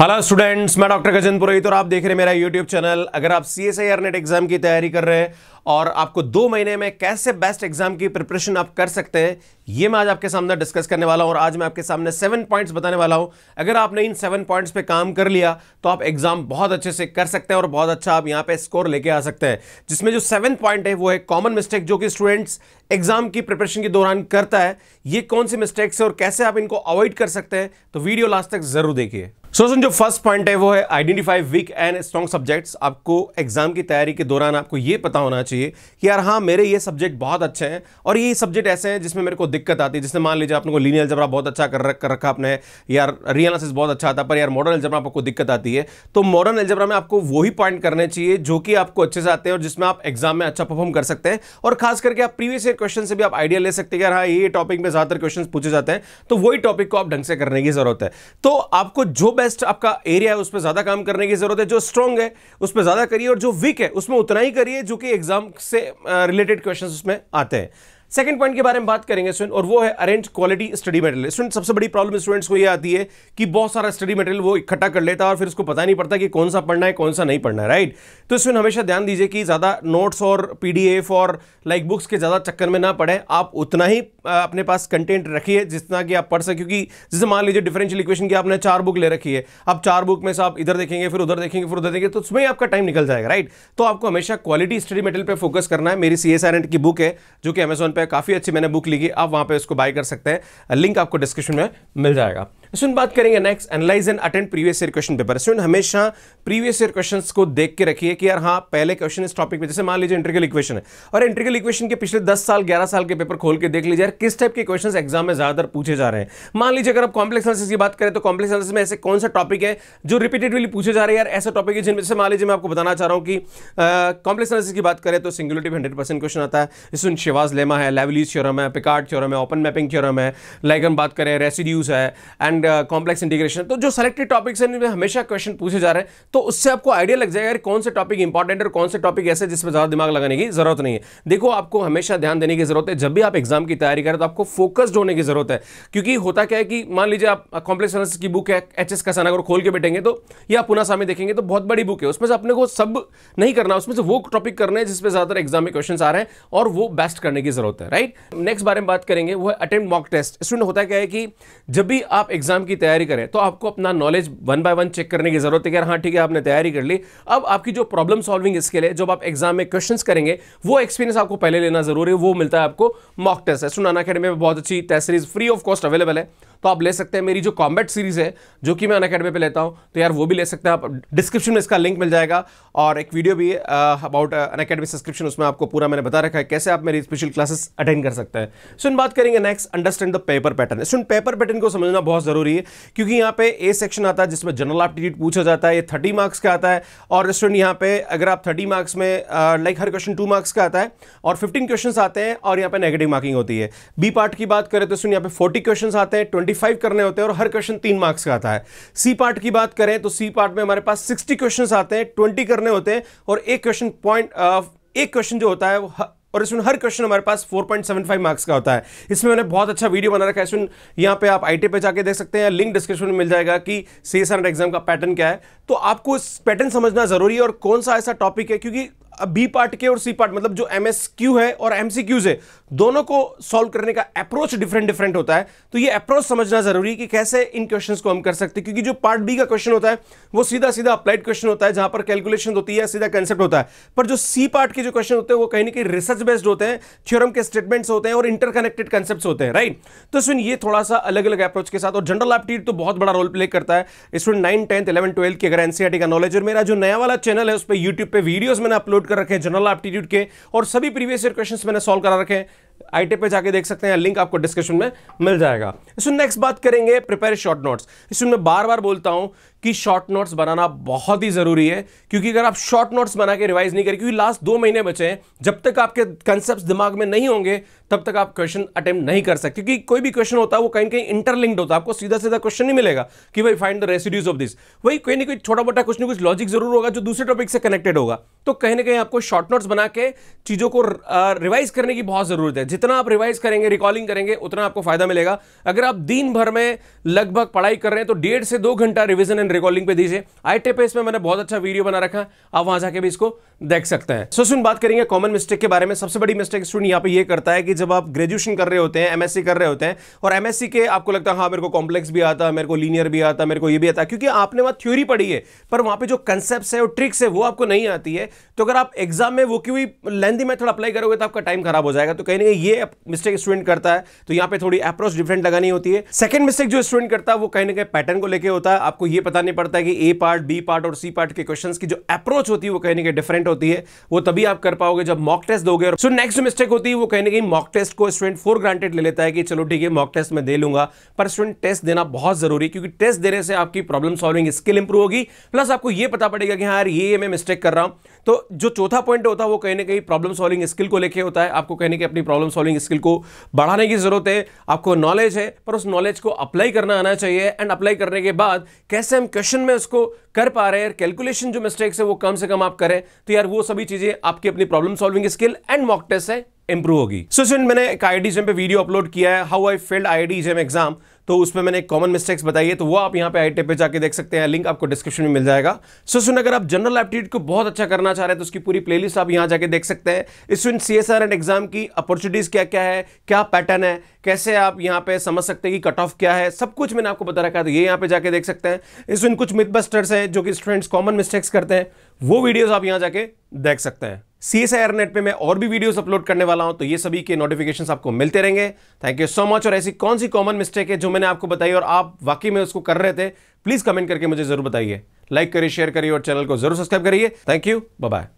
hello students मैं doctor Gajendra Purohit और आप देख रहे हैं मेरा यूट्यूब चैनल अगर आप C S I NET exam की तैयारी कर रहे हैं और आपको दो महीने में कैसे बेस्ट एग्जाम की प्रिपरेशन आप कर सकते हैं ये मैं आज आपके सामने डिस्कस करने वाला हूं और आज मैं आपके सामने सेवन पॉइंट्स बताने वाला हूं अगर आपने इन सेवन पॉइंट्स पर काम कर लिया तो आप एग्जाम बहुत अच्छे से कर सकते हैं और बहुत अच्छा आप यहाँ पर स्कोर लेके आ सकते हैं जिसमें जो सेवन पॉइंट है वो है कॉमन मिस्टेक जो कि स्टूडेंट्स एग्जाम की प्रिपरेशन के दौरान करता है ये कौन सी मिस्टेक्स है और कैसे आप इनको अवॉइड कर सकते हैं तो वीडियो लास्ट तक जरूर देखिए सो so, जो फर्स्ट पॉइंट है वो है identify weak and strong subjects आपको एग्जाम की तैयारी के दौरान आपको ये पता होना चाहिए कि यार हाँ मेरे ये सब्जेक्ट बहुत अच्छे हैं और ये सब्जेक्ट ऐसे हैं जिसमें मेरे को दिक्कत आती है जिसमें मान लीजिए आपने को लीनियल जबरा बहुत अच्छा कर कर रखा आपने यार रियलिस बहुत अच्छा आता पर यार मॉडर्न एल्जबरा आपको दिक्कत आती है तो मॉडर्न एल्जबरा में आपको वही पॉइंट करने चाहिए जो कि आपको अच्छे से आते हैं और जिसमें आप एग्जाम में अच्छा परफॉर्म कर सकते हैं और खास करके आप प्रीवियस ईयर क्वेश्चन से भी आप आइडिया ले सकते हैं यार हाँ ये टॉपिक में ज़्यादातर क्वेश्चन पूछे जाते हैं तो वही टॉपिक को आप ढंग से करने की जरूरत है तो आपको जो बेस्ट आपका एरिया है उस पर ज़्यादा काम करने की ज़रूरत है जो स्ट्रॉन्ग है उस पर ज़्यादा करिए और जो वीक है उसमें उतना ही करिए जो कि एग्जाम से रिलेटेड क्वेश्चन उसमें आते हैं सेकंड पॉइंट के बारे में बात करेंगे स्टूडेंट और वो है arrange quality study material student सबसे बड़ी प्रॉब्लम स्टूडेंट्स को ये आती है कि बहुत सारा स्टडी मटेरियल वो इकट्ठा कर लेता है और फिर उसको पता नहीं पड़ता कि कौन सा पढ़ना है कौन सा नहीं पढ़ना है राइट तो स्टूडेंट हमेशा ध्यान दीजिए कि ज़्यादा नोट्स और पी और लाइक बुक्स के ज़्यादा चक्कर में ना पढ़े आप उतना ही अपने पास कंटेंट रखिए जितना कि आप पढ़ सकें क्योंकि जैसे मान लीजिए डिफरेंशियल इक्वेशन की आपने चार बुक ले रखी है आप चार बुक में से आप इधर देखेंगे फिर उधर देखेंगे फिर उधर देखेंगे तो उसमें आपका टाइम निकल जाएगा राइट तो आपको हमेशा क्वालिटी स्टडी मटेरियल पर फोकस करना है मेरी सी एस की बुक है जो कि अमेजोन पर पे काफ़ी अच्छी मैंने बुक ली आप वहाँ पर इसको बाय कर सकते हैं लिंक आपको डिस्क्रिप्शन में मिल जाएगा सुन बात करेंगे next analyse and attend previous year question paper student हमेशा प्रीवियस ईयर क्वेश्चंस को देख के रखिए कि यार हाँ पहले क्वेश्चन इस टॉपिक में जैसे मान लीजिए इंटरगल इक्वेशन है और इंटरगल इक्वेशन के पिछले 10 साल 11 साल के पेपर खोल के देख लीजिए यार किस टाइप के क्वेश्चन एग्जाम में ज्यादातर पूछे जा रहे हैं मान लीजिए अगर आप कॉम्प्लेक्स एनालिसिस की बात करें तो कॉम्प्लेक्स एनालिसिस में ऐसे कौन सा टॉपिक है जो रिपीटेडली पूछे जा रहे हैं यार ऐसा टॉपिक है जिनमें से मान लीजिए मैं आपको बताना चाह रहा हूँ कि कॉम्प्लेक्स एनालिसिस की बात करें तो सिंगुलरिटी हंड्रेड परसेंट क्वेश्चन आता है सुन शिवाज लेमा है लेवलीज चोरम है पिकार्ड चोरम है ओपन मैपिंग चोरम है लाइक हम बात करें रेसिड्यूज है एंड एंड कॉम्प्लेक्स इंटीग्रेशन तो जो सेलेक्टेड टॉपिक्स हैं इनमें हमेशा क्वेश्चन पूछे जा रहे हैं तो उससे आपको आइडिया लग जाएगा कौन से टॉपिक इंपॉर्टेंट और कौन से टॉपिक ऐसे जिसमें ज़्यादा दिमाग लगाने की जरूरत नहीं है देखो आपको हमेशा ध्यान देने की जरूरत है जब भी आप एग्जाम की तैयारी करें तो आपको फोकस्ड होने की जरूरत है क्योंकि होता क्या है कि मान लीजिए आप कॉम्प्लेक्स uh, फाइनेंस की बुक है एच एस कसाना अगर खोल के बैठेंगे तो या पुनः सामने देखेंगे तो बहुत बड़ी बुक है उसमें से अपने को सब नहीं करना उसमें से वो टॉपिक करना है जिसमें ज़्यादातर एग्जाम में क्वेश्चन आ रहे हैं और वो बेस्ट करने की जरूरत है राइट नेक्स्ट बारे में बात करेंगे वो है अटेम्प्ट मॉक टेस्ट स्टूडेंट होता क्या है कि जब भी आप एग्जाम एग्जाम की तैयारी करें तो आपको अपना knowledge one by one check करने की जरूरत है कि हाँ ठीक है आपने तैयारी कर ली अब आपकी जो प्रॉब्लम सॉल्विंग इसके लिए जब आप एग्जाम में क्वेश्चन करेंगे वो एक्सपीरियंस आपको पहले लेना जरूरी है वो मिलता है आपको मॉक टेस्ट है सुनाना अकेडमी में बहुत अच्छी test series free of cost available है तो आप ले सकते हैं मेरी जो कॉम्बैट सीरीज़ है जो कि मैं अन अकेडमी पर लेता हूँ तो यार वो भी ले सकते हैं आप डिस्क्रिप्शन में इसका लिंक मिल जाएगा और एक वीडियो भी अबाउट अन अकेडमी सब्सक्रिप्शन उसमें आपको पूरा मैंने बता रखा है कैसे आप मेरी स्पेशल क्लासेस अटेंड कर सकते हैं सुन बात करेंगे next understand the paper pattern सुन पेपर पैटर्न को समझना बहुत ज़रूरी है क्योंकि यहाँ पे ए सेक्शन आता है जिसमें जनरल एप्टीट्यूड पूछा जाता है ये थर्टी मार्क्स का आता है और स्टूडेंट यहाँ पे अगर आप थर्टी मार्क्स में लाइक uh, हर क्वेश्चन टू मार्क्स का आता है और फिफ्टीन क्वेश्चन आते हैं और यहाँ पे नेगेटिव मार्किंग होती है बी पार्ट की बात करें तो सुन यहाँ पे फोर्टी क्वेश्चन आते हैं ट्वेंटी 35 करने होते हैं और हर क्वेश्चन तीन मार्क्स का आता है सी पार्ट की बात करें तो सी पार्ट में हमारे पास सिक्सटी क्वेश्चन आते हैं ट्वेंटी करने होते हैं और एक क्वेश्चन पॉइंट एक क्वेश्चन जो होता है वो और इसमें हर क्वेश्चन हमारे पास 4.75 मार्क्स का होता है इसमें मैंने बहुत अच्छा वीडियो बना रखा है इसमें यहाँ पे आप आईटी पे जाके देख सकते हैं लिंक डिस्क्रिप्शन में मिल जाएगा कि सी एस एग्जाम का पैटर्न क्या है तो आपको इस पैटर्न समझना जरूरी है और कौन सा ऐसा टॉपिक है क्योंकि बी पार्ट के और सी पार्ट मतलब जो एम है और एम है दोनों को सॉल्व करने का अप्रोच डिफरेंट डिफरेंट होता है तो ये अप्रोच समझना जरूरी है कि कैसे इन क्वेश्चन को हम कर सकते हैं क्योंकि जो पार्ट बी का क्वेश्चन होता है वो सीधा सीधा अप्लाइड क्वेश्चन होता है जहां पर कैलकुलेशन होती है सीधा कंसेप्ट होता है पर जो सी पार्ट के जो क्वेश्चन होते हैं वो कहीं ना कहीं रिसर्च बेस्ड होते हैं थ्योरम के स्टेटमेंट्स होते हैं और इंटरकनेक्टेड कंसेप्ट होते हैं राइट तो स्टूडेंट ये थोड़ा सा अलग अलग अप्रोच के साथ और जनरल एप्टीट्यूड तो बहुत बड़ा रोल प्ले करता है student nine tenth eleven twelfth की अगर एनसीआर e का नॉलेज और मेरा जो नया वाला चैनल है उस पर यूट्यूब पर वीडियोज मैंने अपलोड कर रखे हैं जनरल एप्टीट्यूड के और सभी प्रीवियस ईयर क्वेश्चन मैंने सॉल्व करा रखे हैं आई पे जाके देख सकते हैं लिंक आपको डिस्क्रिप्शन में मिल जाएगा इसमें नेक्स्ट बात करेंगे प्रिपेयर शॉर्ट नोट्स इसमें मैं बार बार बोलता हूं कि शॉर्ट नोट्स बनाना बहुत ही जरूरी है क्योंकि अगर आप शॉर्ट नोट्स बना के रिवाइज नहीं करें क्योंकि लास्ट दो महीने बचे हैं जब तक आपके कंसेप्ट दिमाग में नहीं होंगे तब तक आप क्वेश्चन अटेम्प्ट नहीं कर सकते क्योंकि कोई भी क्वेश्चन होता है वो कहीं कहीं इंटरलिंक्ड होता है आपको सीधा सीधा क्वेश्चन नहीं मिलेगा कि भाई find the residues of this वही कोई ना कोई छोटा मोटा कुछ ना कुछ लॉजिक जरूर होगा जो दूसरे टॉपिक से कनेक्टेड होगा तो कहीं ना कहीं आपको शॉर्ट नोट्स बना के चीज़ों को रिवाइज करने की बहुत ज़रूरत है जितना आप रिवाइज करेंगे रिकॉलिंग करेंगे उतना आपको फायदा मिलेगा अगर आप दिन भर में लगभग पढ़ाई कर रहे हैं तो डेढ़ से दो घंटा रिविजन एंड रिकॉलिंग पे दीजिए आई टेप इसमें मैंने बहुत अच्छा वीडियो बना रखा है आप वहां जाके भी इसको देख सकते हैं सो सुन बात करेंगे कॉमन मिस्टेक के बारे में सबसे बड़ी मिस्टेक स्टूडेंट यहाँ पे ये करता है कि जब आप ग्रेजुएशन कर रहे होते हैं एमएससी कर रहे होते हैं और एमएससी के आपको लगता है हाँ मेरे को कॉम्प्लेक्स भी आता है मेरे को लीनियर भी आता है मेरे को ये भी आता है क्योंकि आपने वहाँ थ्योरी पढ़ी है पर वहाँ पर जो कंसेप्ट है और ट्रिक्स है वो आपको नहीं आती है तो अगर आप एग्जाम में वो क्यों लेंदी मेथड अप्लाई करोगे तो आपका टाइम खराब हो जाएगा तो कहीं ना कहीं ये मिस्टेक स्टूडेंट करता है तो यहाँ पे थोड़ी अप्रोच डिफरेंट लगानी होती है सेकंड मिस्टेक जो स्टूडेंट करता है वो कहीं ना कहीं पैटर्न को लेकर होता है आपको ये पता नहीं पड़ता है कि ए पार्ट बी पार्ट और सी पार्ट के क्वेश्चन की जो अप्रोच होती है वो कहीं ना कहीं डिफरेंट होती है वो तभी आप कर पाओगे जब मॉक टेस्ट दोगे और सो नेक्स्ट मिस्टेक होती है वो कहीं ना कहीं मॉक टेस्ट को स्टूडेंट फोर ग्रांटेड ले लेता है कि चलो ठीक है मॉक टेस्ट में दे लूंगा पर स्टूडेंट टेस्ट देना बहुत जरूरी क्योंकि टेस्ट देने से आपकी प्रॉब्लम सॉल्विंग स्किल इंप्रूव होगी प्लस आपको यह पता पड़ेगा कि हाँ यार ये मैं मिस्टेक कर रहा हूं तो जो चौथा पॉइंट होता है वो कहीं ना कहीं प्रॉब्लम सॉल्विंग स्किल को लेके होता है आपको कहने की अपनी प्रॉब्लम सॉल्विंग स्किल को बढ़ाने की जरूरत है आपको नॉलेज है पर उस नॉलेज को अप्लाई करना आना चाहिए एंड अप्लाई करने के बाद कैसे हम क्वेश्चन में उसको कर पा रहे हैं कैलकुलेशन जो मिस्टेक्स है वो कम से कम आप करें तो यार वो सभी चीज़ें आपकी अपनी problem solving skill and mock test है इंप्रूव होगी सो so, मैंने एक आई पे वीडियो अपलोड किया है how I failed I D exam तो उसमें मैंने कॉमन मिस्टेक्स बताई है तो वो आप यहाँ पे आई टेप पे जाके देख सकते हैं लिंक आपको डिस्क्रिप्शन में मिल जाएगा सो सुन अगर आप जनरल एप्टीट्यूड को बहुत अच्छा करना चाह रहे हैं तो उसकी पूरी प्लेलिस्ट आप यहाँ जाके देख सकते हैं इस इन सी एंड एग्जाम की अपॉर्चुनिटीज क्या क्या है क्या पैटर्न है कैसे आप यहाँ पे समझ सकते हैं कि कट ऑफ क्या है सब कुछ मैंने आपको बता रखा है तो ये यहाँ पे जाके देख सकते हैं इस इन कुछ मिथ बस्टर्स हैं जो कि स्टूडेंट्स कॉमन मिस्टेक्स करते हैं वो वीडियोज आप यहाँ जाके देख सकते हैं सी एस आई नेट पर मैं और भी वीडियोस अपलोड करने वाला हूं तो ये सभी के नोटिफिकेशन आपको मिलते रहेंगे थैंक यू सो मच और ऐसी कौन सी कॉमन मिस्टेक है जो मैंने मैंने आपको बताई और आप वाकई में उसको कर रहे थे प्लीज़ कमेंट करके मुझे ज़रूर बताइए लाइक करिए शेयर करिए और चैनल को जरूर सब्सक्राइब करिए थैंक यू बाय